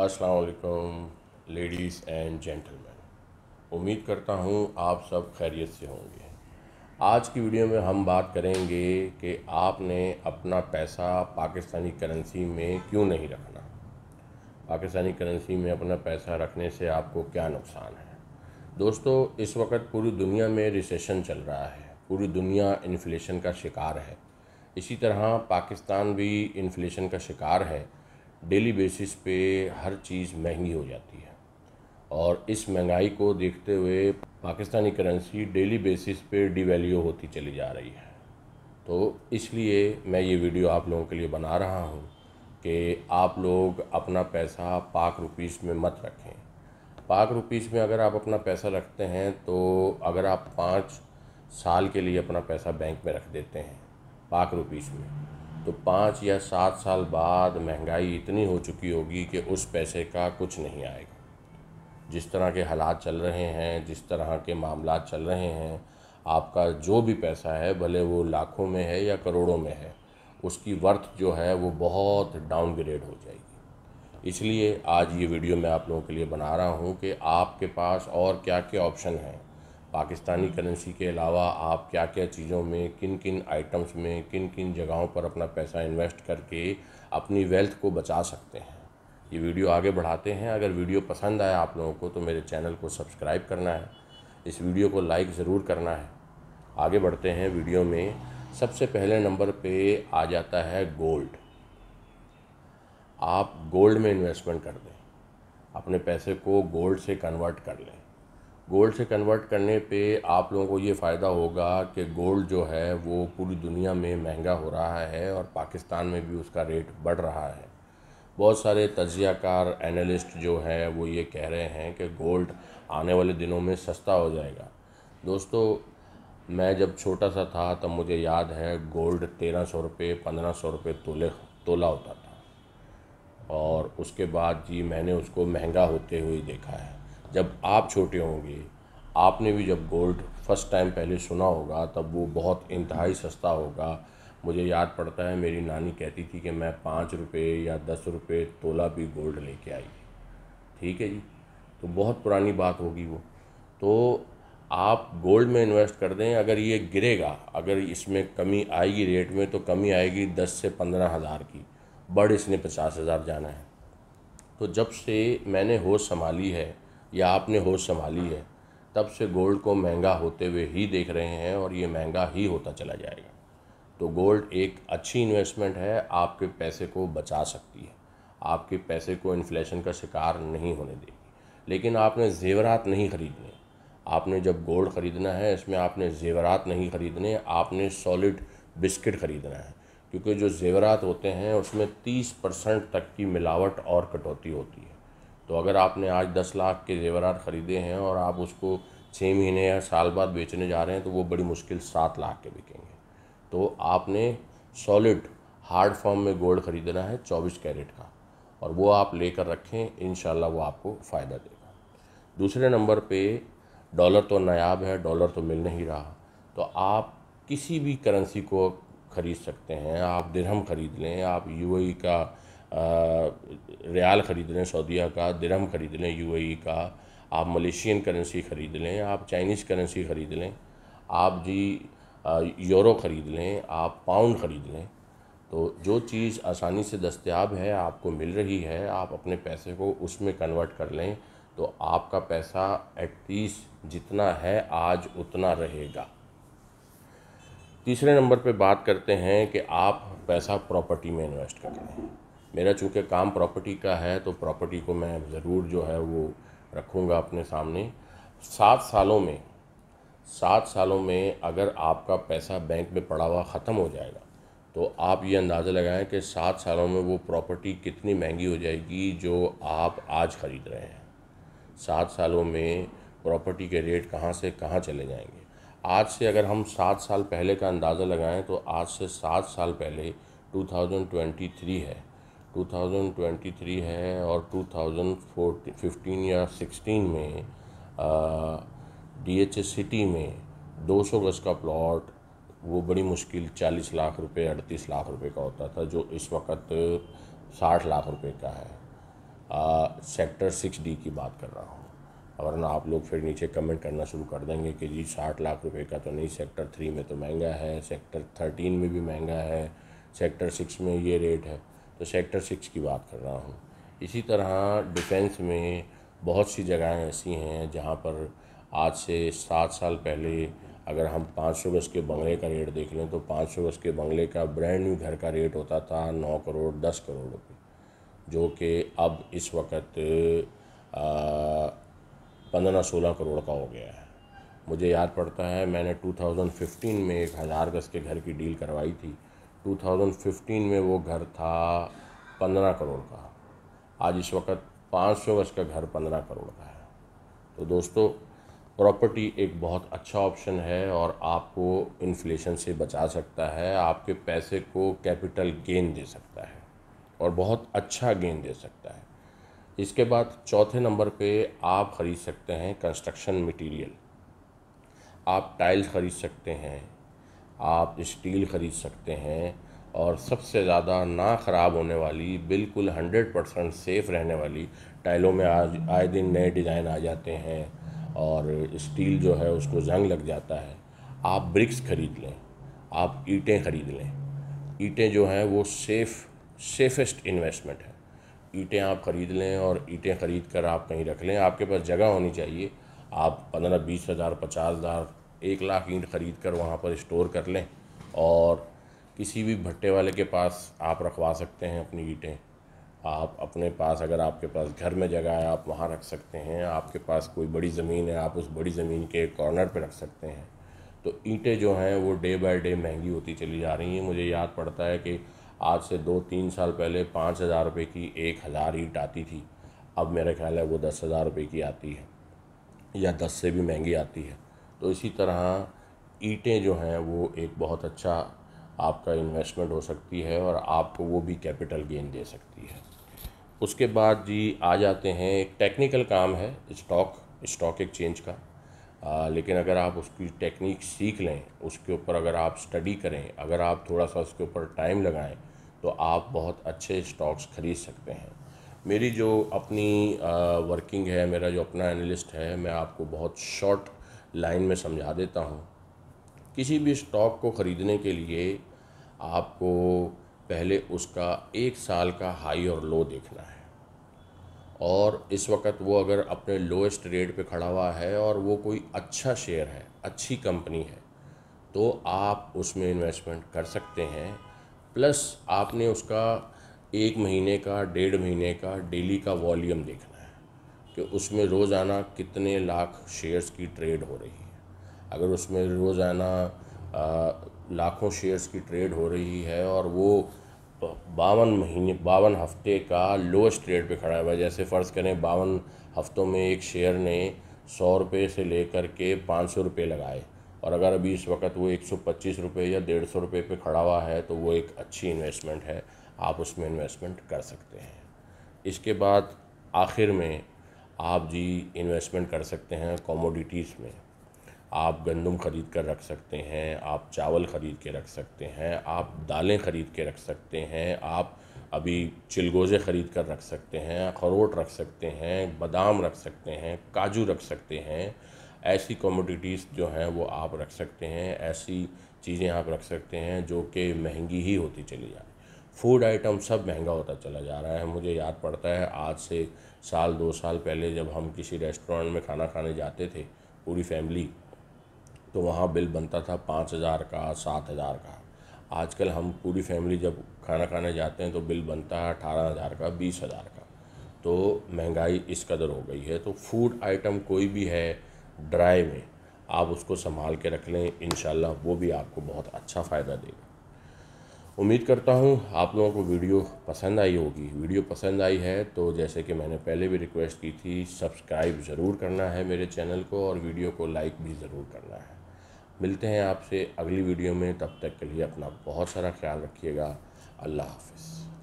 असलकम ladies and gentleman उम्मीद करता हूँ आप सब खैरियत से होंगे आज की वीडियो में हम बात करेंगे कि आपने अपना पैसा पाकिस्तानी करेंसी में क्यों नहीं रखना पाकिस्तानी करेंसी में अपना पैसा रखने से आपको क्या नुकसान है दोस्तों इस वक्त पूरी दुनिया में रिसेशन चल रहा है पूरी दुनिया इन्फ्लेशन का शिकार है इसी तरह पाकिस्तान भी इन्फ्लेशन का शिकार है डेली बेसिस पे हर चीज़ महंगी हो जाती है और इस महंगाई को देखते हुए पाकिस्तानी करेंसी डेली बेसिस पे डिवेल्यू होती चली जा रही है तो इसलिए मैं ये वीडियो आप लोगों के लिए बना रहा हूँ कि आप लोग अपना पैसा पाक रुपीस में मत रखें पाक रुपीस में अगर आप अपना पैसा रखते हैं तो अगर आप पाँच साल के लिए अपना पैसा बैंक में रख देते हैं पाक रुपीस में तो पाँच या सात साल बाद महंगाई इतनी हो चुकी होगी कि उस पैसे का कुछ नहीं आएगा जिस तरह के हालात चल रहे हैं जिस तरह के मामला चल रहे हैं आपका जो भी पैसा है भले वो लाखों में है या करोड़ों में है उसकी वर्थ जो है वो बहुत डाउनग्रेड हो जाएगी इसलिए आज ये वीडियो मैं आप लोगों के लिए बना रहा हूँ कि आपके पास और क्या क्या ऑप्शन हैं पाकिस्तानी हम्म। करेंसी के अलावा आप क्या क्या चीज़ों में किन किन आइटम्स में किन किन जगहों पर अपना पैसा इन्वेस्ट करके अपनी वेल्थ को बचा सकते हैं ये वीडियो आगे बढ़ाते हैं अगर वीडियो पसंद आया आप लोगों को तो मेरे चैनल को सब्सक्राइब करना है इस वीडियो को लाइक ज़रूर करना है आगे बढ़ते हैं वीडियो में सबसे पहले नंबर पे आ जाता है गोल्ड आप गोल्ड में इन्वेस्टमेंट कर दें अपने पैसे को गोल्ड से कन्वर्ट कर लें गोल्ड से कन्वर्ट करने पे आप लोगों को ये फ़ायदा होगा कि गोल्ड जो है वो पूरी दुनिया में महंगा हो रहा है और पाकिस्तान में भी उसका रेट बढ़ रहा है बहुत सारे तजियाकार एनालिस्ट जो है वो ये कह रहे हैं कि गोल्ड आने वाले दिनों में सस्ता हो जाएगा दोस्तों मैं जब छोटा सा था तब मुझे याद है गोल्ड तेरह सौ रुपये पंद्रह सौ रुपये तोले तोला होता था और उसके बाद जी मैंने उसको महंगा होते हुए देखा है जब आप छोटे होंगे आपने भी जब गोल्ड फर्स्ट टाइम पहले सुना होगा तब वो बहुत इंतहाई सस्ता होगा मुझे याद पड़ता है मेरी नानी कहती थी कि मैं पाँच रुपये या दस रुपये तोला भी गोल्ड लेके आई ठीक है जी तो बहुत पुरानी बात होगी वो तो आप गोल्ड में इन्वेस्ट कर दें अगर ये गिरेगा अगर इसमें कमी आएगी रेट में तो कमी आएगी दस से पंद्रह हज़ार की बढ़ इसने पचास हज़ार जाना है तो जब से मैंने होश संभाली है या आपने होश संभाली है तब से गोल्ड को महंगा होते हुए ही देख रहे हैं और ये महंगा ही होता चला जाएगा तो गोल्ड एक अच्छी इन्वेस्टमेंट है आपके पैसे को बचा सकती है आपके पैसे को इन्फ्लेशन का शिकार नहीं होने देगी लेकिन आपने जेवरात नहीं खरीदने आपने जब गोल्ड ख़रीदना है इसमें आपने जेवरात नहीं ख़रीदने आपने सॉलिड बिस्किट ख़रीदना है क्योंकि जो जेवरात होते हैं उसमें तीस परसेंट तक की मिलावट और कटौती होती है तो अगर आपने आज दस लाख के जेवरात ख़रीदे हैं और आप उसको छः महीने या साल बाद बेचने जा रहे हैं तो वो बड़ी मुश्किल सात लाख के बिकेंगे तो आपने सॉलिड हार्ड फॉर्म में गोल्ड ख़रीदना है चौबीस कैरेट का और वो आप लेकर रखें इन वो आपको फ़ायदा देगा दूसरे नंबर पे डॉलर तो नायाब है डॉलर तो मिल नहीं रहा तो आप किसी भी करेंसी को ख़रीद सकते हैं आप दिरहम ख़रीद लें आप यूएई का रियाल ख़रीद लें सऊदीया का दिरहम ख़रीद लें यू का आप मलेशियन करेंसी ख़रीद लें आप चाइनीज़ करेंसी ख़रीद लें आप जी यूरो ख़रीद लें आप पाउंड ख़रीद लें तो जो चीज़ आसानी से दस्तियाब है आपको मिल रही है आप अपने पैसे को उसमें कन्वर्ट कर लें तो आपका पैसा एटलीस्ट जितना है आज उतना रहेगा तीसरे नंबर पे बात करते हैं कि आप पैसा प्रॉपर्टी में इन्वेस्ट करें मेरा चूँकि काम प्रॉपर्टी का है तो प्रॉपर्टी को मैं ज़रूर जो है वो रखूँगा अपने सामने सात सालों में सात सालों में अगर आपका पैसा बैंक में पड़ा हुआ ख़त्म हो जाएगा तो आप ये अंदाज़ा लगाएं कि सात सालों में वो प्रॉपर्टी कितनी महंगी हो जाएगी जो आप आज ख़रीद रहे हैं सात सालों में प्रॉपर्टी के रेट कहाँ से कहाँ चले जाएंगे आज से अगर हम सात साल पहले का अंदाज़ा लगाएं तो आज से सात साल पहले 2023 है 2023 है और 2015 या 16 में डी एच एस सिटी में 200 गज का प्लॉट वो बड़ी मुश्किल 40 लाख रुपए 38 लाख रुपए का होता था जो इस वक्त 60 लाख रुपए का है आ, सेक्टर सिक्स डी की बात कर रहा हूँ वरना आप लोग फिर नीचे कमेंट करना शुरू कर देंगे कि जी साठ लाख रुपए का तो नहीं सेक्टर थ्री में तो महंगा है सेक्टर थर्टीन में भी महंगा है सेक्टर सिक्स में ये रेट है तो सेक्टर सिक्स की बात कर रहा हूँ इसी तरह डिफेंस में बहुत सी जगहें ऐसी हैं जहाँ पर आज से सात साल पहले अगर हम पाँच सौ गज़ के बंगले का रेट देख लें तो पाँच सौ गज़ के बंगले का ब्रांड न्यू घर का रेट होता था नौ करोड़ दस करोड़ रुपये जो कि अब इस वक्त पंद्रह सोलह करोड़ का हो गया है मुझे याद पड़ता है मैंने 2015 में एक हज़ार गज़ के घर की डील करवाई थी 2015 में वो घर था पंद्रह करोड़ का आज इस वक्त पाँच सौ गज का घर पंद्रह करोड़ का है तो दोस्तों प्रॉपर्टी एक बहुत अच्छा ऑप्शन है और आपको इन्फ्लेशन से बचा सकता है आपके पैसे को कैपिटल गेन दे सकता है और बहुत अच्छा गेन दे सकता है इसके बाद चौथे नंबर पे आप ख़रीद सकते हैं कंस्ट्रक्शन मटेरियल आप टाइल्स ख़रीद सकते हैं आप स्टील ख़रीद सकते हैं और सबसे ज़्यादा ना ख़राब होने वाली बिल्कुल हंड्रेड परसेंट सेफ़ रहने वाली टाइलों में आज आए दिन नए डिज़ाइन आ जाते हैं और स्टील जो है उसको जंग लग जाता है आप ब्रिक्स ख़रीद लें आप ईंटें ख़रीद लें ईटें जो हैं वो सेफ़ सेफेस्ट इन्वेस्टमेंट है ईटें आप ख़रीद लें और ईटें ख़रीद कर आप कहीं रख लें आपके पास जगह होनी चाहिए आप पंद्रह बीस हज़ार पचास हज़ार एक लाख ईंट ख़रीद कर वहाँ पर स्टोर कर लें और किसी भी भट्टे वाले के पास आप रखवा सकते हैं अपनी ईंटें आप अपने पास अगर आपके पास घर में जगह है आप वहाँ रख सकते हैं आपके पास कोई बड़ी ज़मीन है आप उस बड़ी ज़मीन के कॉर्नर पर रख सकते हैं तो ईंटें जो हैं वो डे बाय डे महंगी होती चली जा रही हैं मुझे याद पड़ता है कि आज से दो तीन साल पहले पाँच हज़ार रुपये की एक हज़ार ईंट आती थी अब मेरे ख्याल है वो दस हज़ार रुपये की आती है या दस से भी महंगी आती है तो इसी तरह ईंटें जो हैं वो एक बहुत अच्छा आपका इन्वेस्टमेंट हो सकती है और आपको वो भी कैपिटल गेन दे सकती है उसके बाद जी आ जाते हैं एक टेक्निकल काम है स्टॉक स्टॉक एक्सचेंज का आ, लेकिन अगर आप उसकी टेक्निक सीख लें उसके ऊपर अगर आप स्टडी करें अगर आप थोड़ा सा उसके ऊपर टाइम लगाएं तो आप बहुत अच्छे स्टॉक्स खरीद सकते हैं मेरी जो अपनी आ, वर्किंग है मेरा जो अपना एनालिस्ट है मैं आपको बहुत शॉर्ट लाइन में समझा देता हूँ किसी भी स्टॉक को ख़रीदने के लिए आपको पहले उसका एक साल का हाई और लो देखना है और इस वक्त वो अगर अपने लोएस्ट रेट पे खड़ा हुआ है और वो कोई अच्छा शेयर है अच्छी कंपनी है तो आप उसमें इन्वेस्टमेंट कर सकते हैं प्लस आपने उसका एक महीने का डेढ़ महीने का डेली का वॉल्यूम देखना कि उसमें रोज़ाना कितने लाख शेयर्स की ट्रेड हो रही है अगर उसमें रोज़ाना लाखों शेयर्स की ट्रेड हो रही है और वो बावन महीने बावन हफ्ते का लोएस्ट रेट पे खड़ा हुआ है जैसे फ़र्ज़ करें बावन हफ्तों में एक शेयर ने सौ रुपये से लेकर के पाँच सौ रुपये लगाए और अगर अभी इस वक्त वो एक सौ पच्चीस रुपये या डेढ़ सौ रुपये पर खड़ा हुआ है तो वो एक अच्छी इन्वेस्टमेंट है आप उसमें इन्वेस्टमेंट कर सकते हैं इसके बाद आखिर में आप जी इन्वेस्टमेंट कर सकते हैं कॉमोडिटीज़ में आप गंदम ख़रीद कर रख सकते हैं आप चावल ख़रीद के रख सकते हैं आप दालें ख़रीद के रख सकते हैं आप अभी चिलगोज़े ख़रीद कर रख सकते हैं अखरोट रख सकते हैं बादाम रख सकते हैं काजू रख सकते हैं ऐसी कमोडिटीज़ जो हैं वो आप रख सकते हैं ऐसी चीज़ें आप रख सकते हैं जो कि महंगी ही होती चली जा फूड आइटम सब महंगा होता चला जा रहा है मुझे याद पड़ता है आज से साल दो साल पहले जब हम किसी रेस्टोरेंट में खाना खाने जाते थे पूरी फैमिली तो वहाँ बिल बनता था पाँच हज़ार का सात हज़ार का आजकल हम पूरी फैमिली जब खाना खाने जाते हैं तो बिल बनता है अठारह हज़ार का बीस हज़ार का तो महंगाई इस कदर हो गई है तो फूड आइटम कोई भी है ड्राई में आप उसको संभाल के रख लें इन वो भी आपको बहुत अच्छा फ़ायदा देगा उम्मीद करता हूँ आप लोगों को वीडियो पसंद आई होगी वीडियो पसंद आई है तो जैसे कि मैंने पहले भी रिक्वेस्ट की थी सब्सक्राइब ज़रूर करना है मेरे चैनल को और वीडियो को लाइक भी ज़रूर करना है मिलते हैं आपसे अगली वीडियो में तब तक के लिए अपना बहुत सारा ख्याल रखिएगा अल्लाह हाफिज़